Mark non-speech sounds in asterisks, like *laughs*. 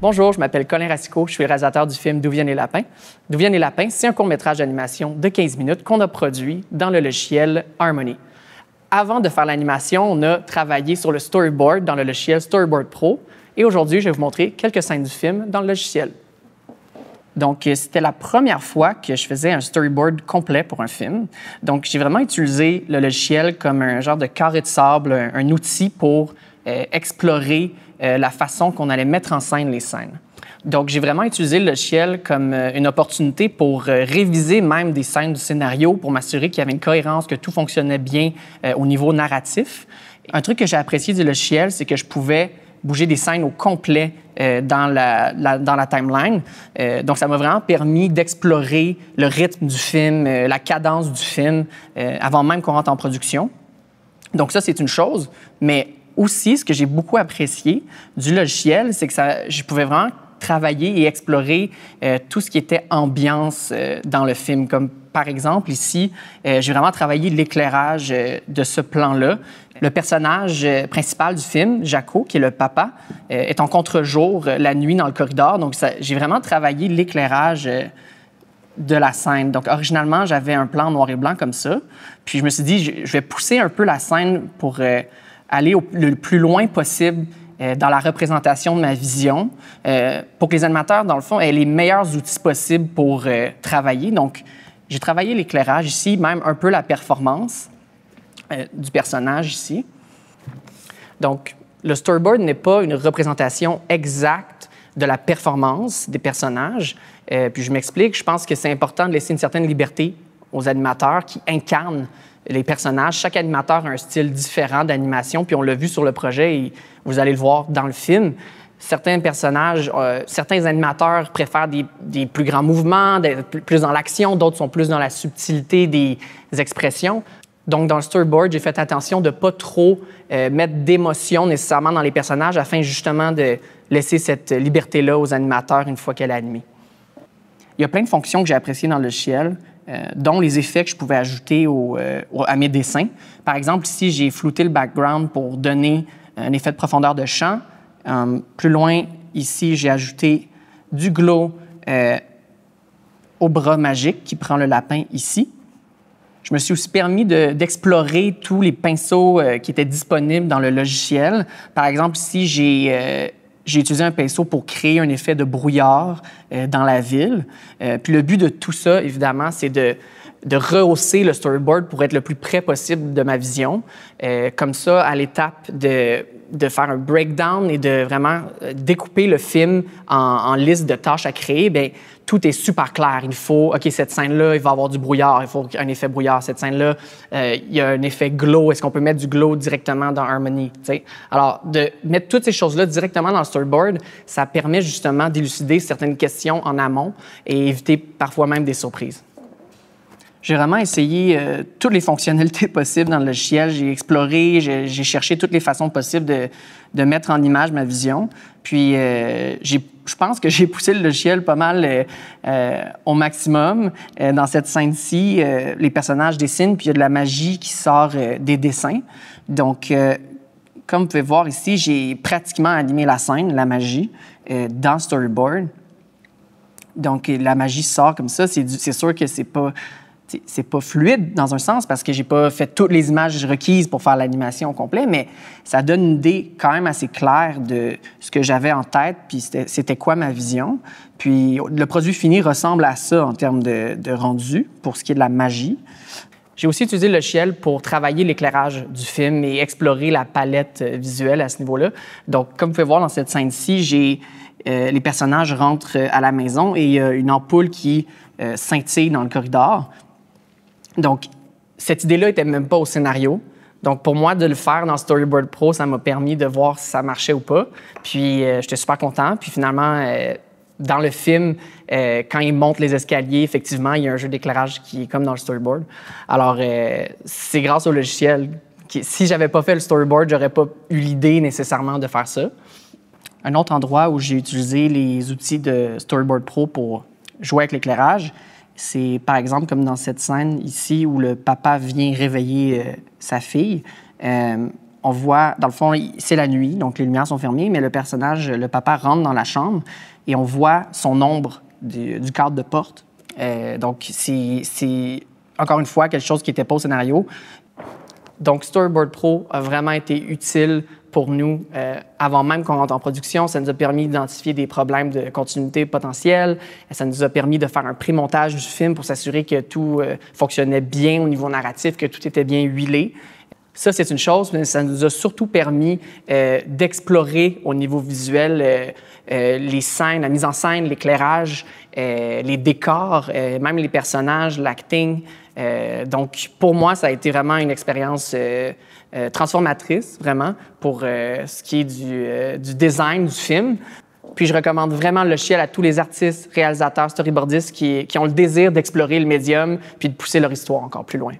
Bonjour, je m'appelle Colin Racicot, je suis réalisateur du film D'où viennent les lapins. D'où viennent les lapins, c'est un court-métrage d'animation de 15 minutes qu'on a produit dans le logiciel Harmony. Avant de faire l'animation, on a travaillé sur le storyboard dans le logiciel Storyboard Pro et aujourd'hui, je vais vous montrer quelques scènes du film dans le logiciel. Donc, euh, c'était la première fois que je faisais un storyboard complet pour un film. Donc, j'ai vraiment utilisé le logiciel comme un genre de carré de sable, un, outil pour euh, explorer euh, la façon qu'on allait mettre en scène les scènes. Donc, j'ai vraiment utilisé le logiciel comme une opportunité pour réviser même des scènes du scénario pour m'assurer qu'il y avait une cohérence, que tout fonctionnait bien au niveau narratif. Un truc que j'ai apprécié du logiciel, c'est que je pouvais bouger des scènes au complet euh, dans, la, dans la timeline. Euh, donc, ça m'a vraiment permis d'explorer le rythme du film, euh, la cadence du film, avant même qu'on rentre en production. Donc, ça, c'est une chose. Mais aussi, ce que j'ai beaucoup apprécié du logiciel, c'est que ça, je pouvais vraiment travailler et explorer tout ce qui était ambiance dans le film, comme par exemple, ici, euh, j'ai vraiment travaillé l'éclairage euh, de ce plan-là. Le personnage euh, principal du film, Jaco, qui est le papa, est en contre-jour la nuit dans le corridor. Donc, j'ai vraiment travaillé l'éclairage de la scène. Donc, originalement, j'avais un plan noir et blanc comme ça. Puis, je me suis dit, je, vais pousser un peu la scène pour aller le plus loin possible dans la représentation de ma vision, pour que les animateurs, dans le fond, aient les meilleurs outils possibles pour travailler. Donc, j'ai travaillé l'éclairage ici, même un peu la performance euh, du personnage ici. Donc, le storyboard n'est pas une représentation exacte de la performance des personnages. Euh, puis je m'explique, je pense que c'est important de laisser une certaine liberté aux animateurs qui incarnent les personnages. Chaque animateur a un style différent d'animation, puis on l'a vu sur le projet et vous allez le voir dans le film certains personnages, euh, certains animateurs préfèrent des, plus grands mouvements, des, plus dans l'action, d'autres sont plus dans la subtilité des, expressions. Donc, dans le storyboard, j'ai fait attention de ne pas trop euh, mettre d'émotion nécessairement dans les personnages afin justement de laisser cette liberté-là aux animateurs une fois qu'elle est animée. Il y a plein de fonctions que j'ai appréciées dans le ciel, euh, dont les effets que je pouvais ajouter à mes dessins. Par exemple, ici, j'ai flouté le background pour donner un effet de profondeur de champ. Euh, plus loin, ici, j'ai ajouté du glow euh, au bras magique qui prend le lapin ici. Je me suis aussi permis d'explorer tous les pinceaux euh, qui étaient disponibles dans le logiciel. Par exemple, ici, j'ai utilisé un pinceau pour créer un effet de brouillard dans la ville. puis le but de tout ça, évidemment, c'est de, de rehausser le storyboard pour être le plus près possible de ma vision. Euh, comme ça, à l'étape de, de, faire un breakdown et de vraiment euh, découper le film en, liste de tâches à créer, bien, tout est super clair. Il faut, OK, cette scène-là, il va avoir du brouillard, il faut un effet brouillard. Cette scène-là, euh, il y a un effet glow. Est-ce qu'on peut mettre du glow directement dans Harmony? Alors, de mettre toutes ces choses-là directement dans le storyboard, ça permet justement d'élucider certaines questions en amont et éviter parfois même des surprises. J'ai vraiment essayé euh, toutes les fonctionnalités *laughs* possibles dans le logiciel. J'ai exploré, j'ai cherché toutes les façons possibles de, mettre en image ma vision. Puis, euh, je pense que *laughs* j'ai poussé le logiciel pas mal euh, au maximum. dans cette scène-ci, les personnages dessinent, puis il y a de la magie qui sort des dessins. Donc, comme vous pouvez voir ici, j'ai pratiquement animé la scène, la magie, dans Storyboard. Donc, la magie sort comme ça. C'est sûr que c'est pas c'est pas fluide dans un sens parce que j'ai pas fait toutes les images requises pour faire l'animation au complet, mais ça donne une idée quand même assez claire de ce que j'avais en tête, puis c'était quoi ma vision. Puis le produit fini ressemble à ça en termes de, rendu pour ce qui est de la magie. J'ai aussi utilisé le ciel pour travailler l'éclairage du film et explorer la palette euh, visuelle à ce niveau-là. Donc, comme vous pouvez voir dans cette scène-ci, j'ai euh, les personnages rentrent euh, à la maison et il y a une ampoule qui scintille dans le corridor. Donc, cette idée-là n'était même pas au scénario. Donc, pour moi, de le faire dans Storyboard Pro, ça m'a permis de voir si ça marchait ou pas. Puis, euh, j'étais super content. Puis, finalement, euh, dans le film, euh, quand il monte les escaliers, effectivement, il y a un jeu d'éclairage qui est comme dans le storyboard. Alors, c'est grâce au logiciel. Qui, si j'avais pas fait le storyboard, j'aurais pas eu l'idée nécessairement de faire ça. Un autre endroit où j'ai utilisé les outils de Storyboard Pro pour jouer avec l'éclairage, c'est par exemple comme dans cette scène ici où le papa vient réveiller euh, sa fille. Euh, on voit, dans le fond, c'est la nuit, donc les lumières sont fermées, mais le personnage, le papa rentre dans la chambre et on voit son ombre du, cadre de porte. Euh, donc c'est encore une fois quelque chose qui n'était pas au scénario. Donc Storyboard Pro a vraiment été utile pour nous euh, avant même qu'on rentre en production. Ça nous a permis d'identifier des problèmes de continuité potentielle. Ça nous a permis de faire un pré-montage du film pour s'assurer que tout euh, fonctionnait bien au niveau narratif, que tout était bien huilé. Ça, c'est une chose, mais ça nous a surtout permis euh, d'explorer au niveau visuel euh, euh, les scènes, la mise en scène, l'éclairage, les décors, même les personnages, l'acting. donc, pour moi, ça a été vraiment une expérience transformatrice, vraiment, pour ce qui est du, design du film. Puis je recommande vraiment le Chiel à tous les artistes, réalisateurs, storyboardistes qui, qui ont le désir d'explorer le médium puis de pousser leur histoire encore plus loin.